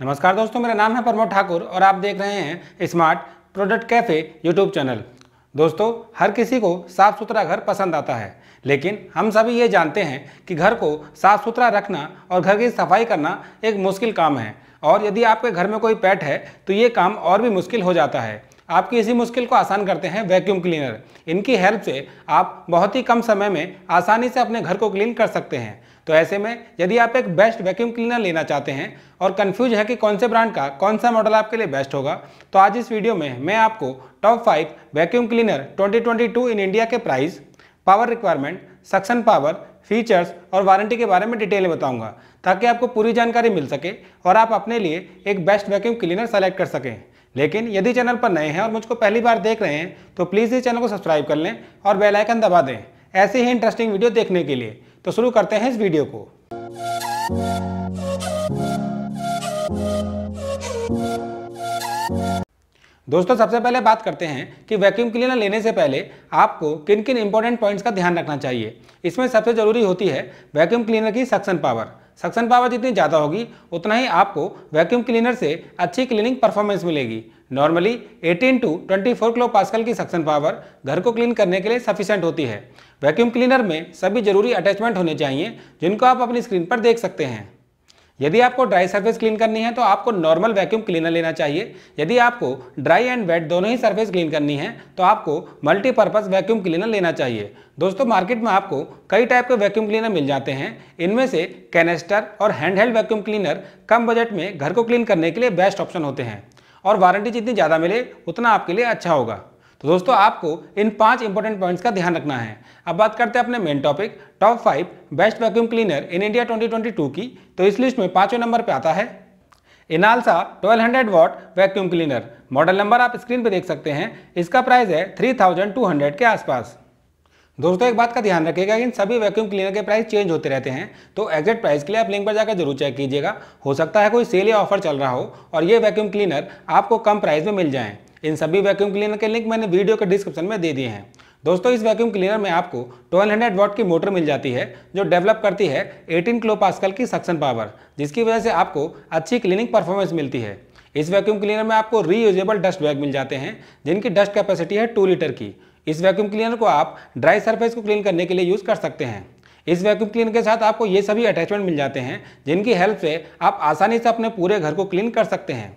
नमस्कार दोस्तों मेरा नाम है प्रमोद ठाकुर और आप देख रहे हैं Smart Product Cafe YouTube channel दोस्तों हर किसी को साफ़ सुथरा घर पसंद आता है लेकिन हम सभी ये जानते हैं कि घर को साफ़ सुथरा रखना और घर की सफाई करना एक मुश्किल काम है और यदि आपके घर में कोई पैट है तो ये काम और भी मुश्किल हो जाता है आपकी इसी मुश्किल को आसान करते हैं वैक्यूम क्लीनर इनकी हेल्प से आप बहुत ही कम समय में आसानी से अपने घर को क्लीन कर सकते हैं तो ऐसे में यदि आप एक बेस्ट वैक्यूम क्लीनर लेना चाहते हैं और कन्फ्यूज है कि कौन से ब्रांड का कौन सा मॉडल आपके लिए बेस्ट होगा तो आज इस वीडियो में मैं आपको top five vacuum cleaner 2022 in India के price power requirement suction power features और वारंटी के बारे में डिटेल में ताकि आपको पूरी जानकारी मिल सके और आप अपने लिए एक बेस्ट वैक्यूम क्लीनर सेलेक्ट कर सकें लेकिन यदि चैनल पर नए हैं और मुझको पहली बार देख रहे हैं तो प्लीज़ इस चैनल को सब्सक्राइब कर लें और बेलाइकन दबा दें ऐसे ही इंटरेस्टिंग वीडियो देखने के लिए तो शुरू करते हैं इस वीडियो को दोस्तों सबसे पहले बात करते हैं कि वैक्यूम क्लीनर लेने से पहले आपको किन किन इंपॉर्टेंट पॉइंट्स का ध्यान रखना चाहिए इसमें सबसे ज़रूरी होती है वैक्यूम क्लीनर की सक्शन पावर सक्शन पावर जितनी ज़्यादा होगी उतना ही आपको वैक्यूम क्लीनर से अच्छी क्लीनिंग परफॉर्मेंस मिलेगी नॉर्मली 18 टू 24 किलो पासकल की सक्शन पावर घर को क्लीन करने के लिए सफिशेंट होती है वैक्यूम क्लीनर में सभी जरूरी अटैचमेंट होने चाहिए जिनको आप अपनी स्क्रीन पर देख सकते हैं यदि आपको ड्राई सरफेस क्लीन करनी है तो आपको नॉर्मल वैक्यूम क्लीनर लेना चाहिए यदि आपको ड्राई एंड वेट दोनों ही सरफेस क्लीन करनी है तो आपको मल्टीपर्पज़ वैक्यूम क्लीनर लेना चाहिए दोस्तों मार्केट में आपको कई टाइप के वैक्यूम क्लीनर मिल जाते हैं इनमें से कैनेस्टर और हैंड हेल्ड वैक्यूम क्लीनर कम बजट में घर को क्लीन करने के लिए बेस्ट ऑप्शन होते हैं और वारंटी जितनी ज़्यादा मिले उतना आपके लिए अच्छा होगा तो दोस्तों आपको इन पांच इंपॉर्टेंट पॉइंट्स का ध्यान रखना है अब बात करते हैं अपने main topic top five best vacuum cleaner in India 2022 की तो इस लिस्ट में पांचवें नंबर पे आता है Inalsa 1200 watt vacuum cleaner model number आप स्क्रीन पे देख सकते हैं इसका प्राइस है 3200 के आसपास दोस्तों एक बात का ध्यान रखिएगा कि इन सभी वैक्यूम क्लीनर के प्राइस चेंज होते रहते हैं तो एग्जैक्ट प्राइस के लिए आप लिंक पर जाकर जरूर चेक कीजिएगा हो सकता है कोई सेल या ऑफर चल रहा हो और ये वैक्यूम क्लीनर आपको कम प्राइस में मिल जाए इन सभी वैक्यूम क्लीनर के लिंक मैंने वीडियो के डिस्क्रिप्शन में दे दिए हैं दोस्तों इस वैक्यूम क्लीनर में आपको 1200 वॉट की मोटर मिल जाती है जो डेवलप करती है 18 किलो पास्कल की सक्शन पावर जिसकी वजह से आपको अच्छी क्लीनिंग परफॉर्मेंस मिलती है इस वैक्यूम क्लीनर में आपको रीयूजेबल डस्ट बैग मिल जाते हैं जिनकी डस्ट कैपेसिटी है टू लीटर की इस वैक्यूम क्लीनर को आप ड्राई सरफेस को क्लीन करने के लिए यूज़ कर सकते हैं इस वैक्यूम क्लीनर के साथ आपको ये सभी अटैचमेंट मिल जाते हैं जिनकी हेल्प से आप आसानी से अपने पूरे घर को क्लीन कर सकते हैं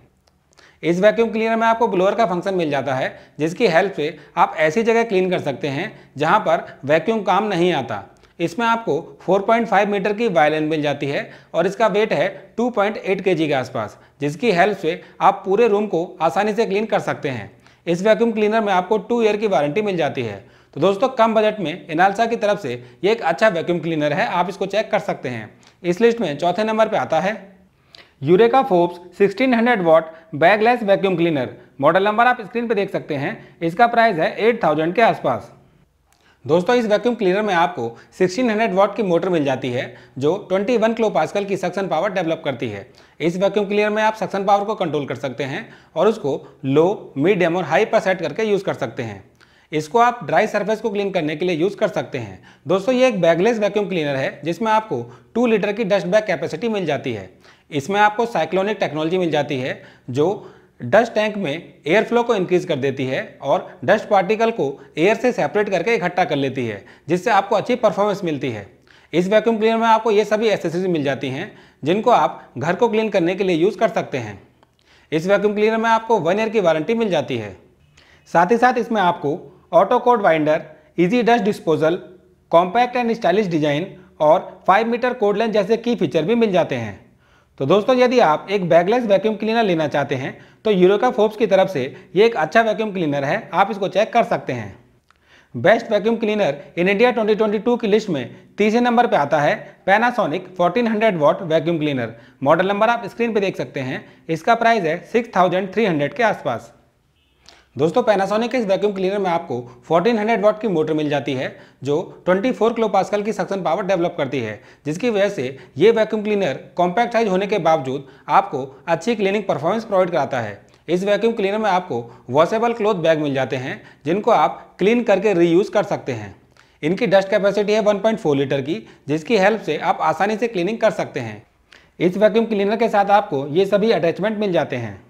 इस वैक्यूम क्लीनर में आपको ब्लोअर का फंक्शन मिल जाता है जिसकी हेल्प से आप ऐसी जगह क्लीन कर सकते हैं जहाँ पर वैक्यूम काम नहीं आता इसमें आपको 4.5 मीटर की वायलिन मिल जाती है और इसका वेट है 2.8 केजी के आसपास जिसकी हेल्प से आप पूरे रूम को आसानी से क्लीन कर सकते हैं इस वैक्यूम क्लीनर में आपको टू ईयर की वारंटी मिल जाती है तो दोस्तों कम बजट में इनालसा की तरफ से ये एक अच्छा वैक्यूम क्लीनर है आप इसको चेक कर सकते हैं इस लिस्ट में चौथे नंबर पर आता है Eureka Forbes 1600 watt bagless vacuum cleaner model number आप स्क्रीन पर देख सकते हैं इसका प्राइस है 8000 के आसपास दोस्तों इस वैक्यूम क्लीनर में आपको 1600 वॉट की मोटर मिल जाती है जो 21 किलो पासकल की सक्शन पावर डेवलप करती है इस वैक्यूम क्लीनर में आप सक्शन पावर को कंट्रोल कर सकते हैं और उसको लो मीडियम और हाई पर सेट करके यूज़ कर सकते हैं इसको आप ड्राई सरफेस को क्लीन करने के लिए यूज़ कर सकते हैं दोस्तों ये एक बैगलेस वैक्यूम क्लीनर है जिसमें आपको टू लीटर की डस्ट बैग कैपेसिटी मिल जाती है इसमें आपको साइक्लोनिक टेक्नोलॉजी मिल जाती है जो डस्ट टैंक में एयर फ्लो को इंक्रीज कर देती है और डस्ट पार्टिकल को एयर से सेपरेट करके इकट्ठा कर लेती है जिससे आपको अच्छी परफॉर्मेंस मिलती है इस वैक्यूम क्लीनर में आपको ये सभी एसेसरीज मिल जाती हैं जिनको आप घर को क्लीन करने के लिए यूज़ कर सकते हैं इस वैक्यूम क्लीनर में आपको वन ईयर की वारंटी मिल जाती है साथ ही साथ इसमें आपको auto cord winder easy dust disposal compact and stylish design और 5 मीटर कोडलेंथ जैसे की फीचर भी मिल जाते हैं तो दोस्तों यदि आप एक बैगलेस वैक्यूम क्लीनर लेना चाहते हैं तो यूरोका फोर्ब्स की तरफ से ये एक अच्छा वैक्यूम क्लीनर है आप इसको चेक कर सकते हैं best vacuum cleaner in India 2022 की लिस्ट में तीसरे नंबर पे आता है Panasonic 1400 watt vacuum cleaner model number आप स्क्रीन पे देख सकते हैं इसका प्राइस है 6300 के आसपास दोस्तों पैनासोनिक के इस वैक्यूम क्लीनर में आपको 1400 वॉट की मोटर मिल जाती है जो 24 पासकल की सक्शन पावर डेवलप करती है जिसकी वजह से ये वैक्यूम क्लीनर कॉम्पैक्ट साइज होने के बावजूद आपको अच्छी क्लीनिंग परफॉर्मेंस प्रोवाइड कराता है इस वैक्यूम क्लीनर में आपको वॉशेबल क्लोथ बैग मिल जाते हैं जिनको आप क्लीन करके रीयूज़ कर सकते हैं इनकी डस्ट कैपेसिटी है वन लीटर की जिसकी हेल्प से आप आसानी से क्लीनिंग कर सकते हैं इस वैक्यूम क्लीनर के साथ आपको ये सभी अटैचमेंट मिल जाते हैं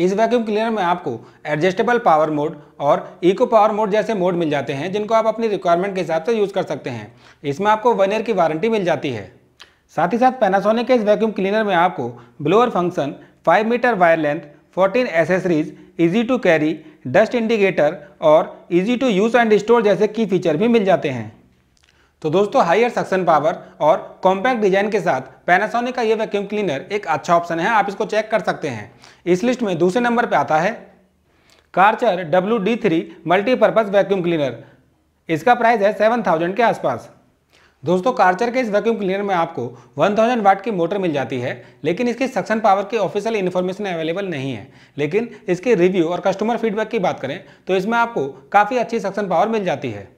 इस वैक्यूम क्लीनर में आपको एडजस्टेबल पावर मोड और इको पावर मोड जैसे मोड मिल जाते हैं जिनको आप अपनी रिक्वायरमेंट के हिसाब से यूज़ कर सकते हैं इसमें आपको वन ईयर की वारंटी मिल जाती है साथ ही साथ पैनासोनिक के इस वैक्यूम क्लीनर में आपको blower function 5 metre wire length 14 accessories easy to carry dust indicator और easy to use and store जैसे की फीचर भी मिल जाते हैं तो दोस्तों हाइयर सक्शन पावर और कॉम्पैक्ट डिजाइन के साथ पैनासोनिक का ये वैक्यूम क्लीनर एक अच्छा ऑप्शन है आप इसको चेक कर सकते हैं इस लिस्ट में दूसरे नंबर पे आता है Karcher W D three multipurpose vacuum cleaner इसका प्राइस है सेवन थाउजेंड के आसपास दोस्तों कार्चर के इस वैक्यूम क्लीनर में आपको थाउजेंड वाट की मोटर मिल जाती है लेकिन इसकी सक्शन पावर की ऑफिशियल इन्फॉर्मेशन अवेलेबल नहीं है लेकिन इसके रिव्यू और कस्टमर फीडबैक की बात करें तो इसमें आपको काफ़ी अच्छी सक्शन पावर मिल जाती है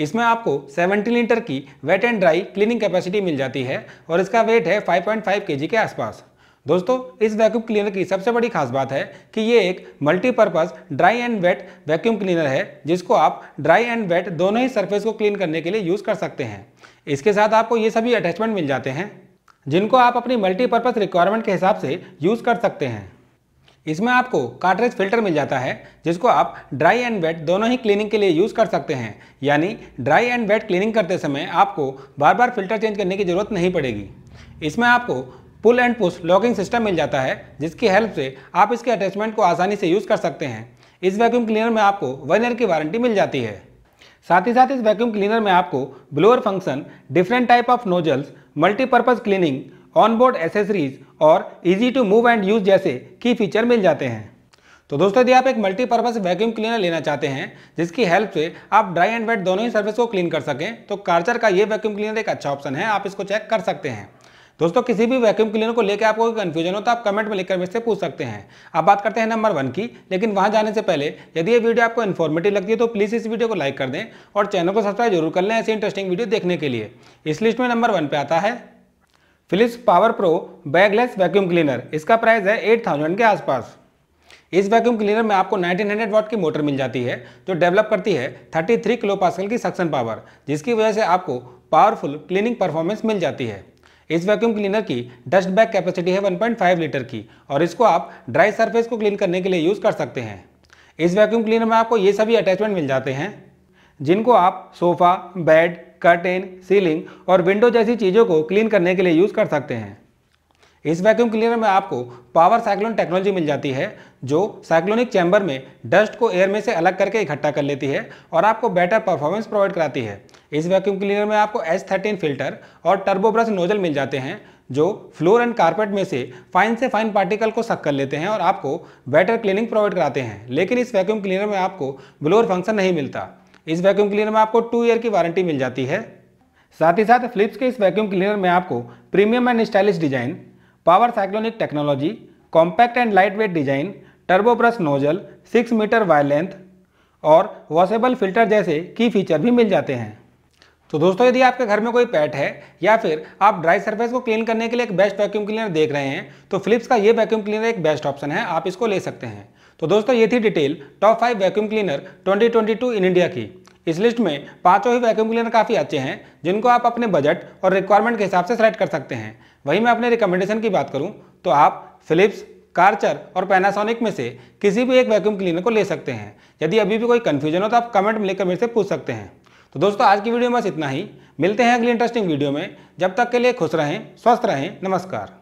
इसमें आपको 70 लीटर की wet and dry cleaning capacity मिल जाती है और इसका वेट है 5.5 केजी के आसपास दोस्तों इस वैक्यूम क्लीनर की सबसे बड़ी खास बात है कि ये एक multipurpose dry and wet vacuum cleaner है जिसको आप ड्राई एंड वेट दोनों ही सरफेस को क्लीन करने के लिए यूज़ कर सकते हैं इसके साथ आपको ये सभी अटैचमेंट मिल जाते हैं जिनको आप अपनी मल्टीपर्पज़ रिक्वायरमेंट के हिसाब से यूज़ कर सकते हैं इसमें आपको कार्ट्रेज फिल्टर मिल जाता है जिसको आप ड्राई एंड वेट दोनों ही क्लीनिंग के लिए यूज़ कर सकते हैं यानी ड्राई एंड वेट क्लीनिंग करते समय आपको बार बार फिल्टर चेंज करने की ज़रूरत नहीं पड़ेगी इसमें आपको pull and push locking system मिल जाता है जिसकी हेल्प से आप इसके अटैचमेंट को आसानी से यूज़ कर सकते हैं इस वैक्यूम क्लीनर में आपको वन ईयर की वारंटी मिल जाती है साथ ही साथ इस वैक्यूम क्लीनर में आपको blower function different type of nozzles multipurpose cleaning onboard accessories और easy to move and use जैसे की फीचर मिल जाते हैं तो दोस्तों यदि आप एक मल्टीपर्पज़ वैक्यूम क्लीनर लेना चाहते हैं जिसकी हेल्प से आप ड्राई एंड वेट दोनों ही सर्विस को क्लीन कर सकें तो कार्चर का ये वैक्यूम क्लीनर एक अच्छा ऑप्शन है आप इसको चेक कर सकते हैं दोस्तों किसी भी वैक्यूम क्लीनर को लेकर आपको कोई कन्फ्यूजन हो तो आप कमेंट में लिखकर मुझसे पूछ सकते हैं अब बात करते हैं नंबर वन की लेकिन वहां जाने से पहले यदि ये वीडियो आपको इन्फॉर्मेटिव लगती है तो प्लीज़ इस वीडियो को लाइक कर दें और चैनल को सब्सक्राइब जरूर कर लें ऐसी इंटरेस्टिंग वीडियो देखने के लिए इस लिस्ट में नंबर वन पे आता है Philips Power Pro bagless vacuum cleaner इसका प्राइस है एट थाउजेंड के आसपास इस वैक्यूम क्लीनर में आपको 1900 वॉट की मोटर मिल जाती है जो डेवलप करती है 33 किलो पास्कल की सक्शन पावर जिसकी वजह से आपको पावरफुल क्लीनिंग परफॉर्मेंस मिल जाती है इस वैक्यूम क्लीनर की डस्ट बैग कैपेसिटी है 1.5 लीटर की और इसको आप ड्राई सरफेस को क्लीन करने के लिए यूज़ कर सकते हैं इस वैक्यूम क्लीनर में आपको ये सभी अटैचमेंट मिल जाते हैं जिनको आप सोफ़ा बेड कर्टेन सीलिंग और विंडो जैसी चीज़ों को क्लीन करने के लिए यूज़ कर सकते हैं इस वैक्यूम क्लीनर में आपको पावर साइक्लोन टेक्नोलॉजी मिल जाती है जो साइक्लोनिक चैम्बर में डस्ट को एयर में से अलग करके इकट्ठा कर लेती है और आपको बेटर परफॉर्मेंस प्रोवाइड कराती है इस वैक्यूम क्लीनर में आपको एस थर्टीन फिल्टर और टर्बोब्रश नोजल मिल जाते हैं जो फ्लोर एंड कारपेट में से फाइन से फाइन पार्टिकल को सक कर लेते हैं और आपको बेटर क्लीनिंग प्रोवाइड कराते हैं लेकिन इस वैक्यूम क्लीनर में आपको ब्लोअर फंक्शन नहीं मिलता इस वैक्यूम क्लीनर में आपको टू ईयर की वारंटी मिल जाती है साथ ही साथ फ्लिप्स के इस वैक्यूम क्लीनर में आपको premium and stylish design power cyclonic technology compact and light weight design turbobrush nozzle six metre wire length और वॉशेबल फिल्टर जैसे की फीचर भी मिल जाते हैं तो दोस्तों यदि आपके घर में कोई पैट है या फिर आप ड्राई सरफेस को क्लीन करने के लिए एक बेस्ट वैक्यूम क्लीनर देख रहे हैं तो फिलिप्स का ये वैक्यूम क्लीनर एक बेस्ट ऑप्शन है आप इसको ले सकते हैं तो दोस्तों ये थी detail top five vacuum cleaner 2022 in India की इस लिस्ट में पांचों ही वैक्यूम क्लीनर काफ़ी अच्छे हैं जिनको आप अपने बजट और रिक्वायरमेंट के हिसाब से सेलेक्ट कर सकते हैं वहीं मैं अपने रिकमेंडेशन की बात करूँ तो आप फिलिप्स कार्चर और पैनासोनिक में से किसी भी एक वैक्यूम क्लीनर को ले सकते हैं यदि अभी भी कोई कन्फ्यूजन हो तो आप कमेंट में लिखकर मेरे से पूछ सकते हैं तो दोस्तों आज की वीडियो में बस इतना ही मिलते हैं अगली इंटरेस्टिंग वीडियो में जब तक के लिए खुश रहें स्वस्थ रहें नमस्कार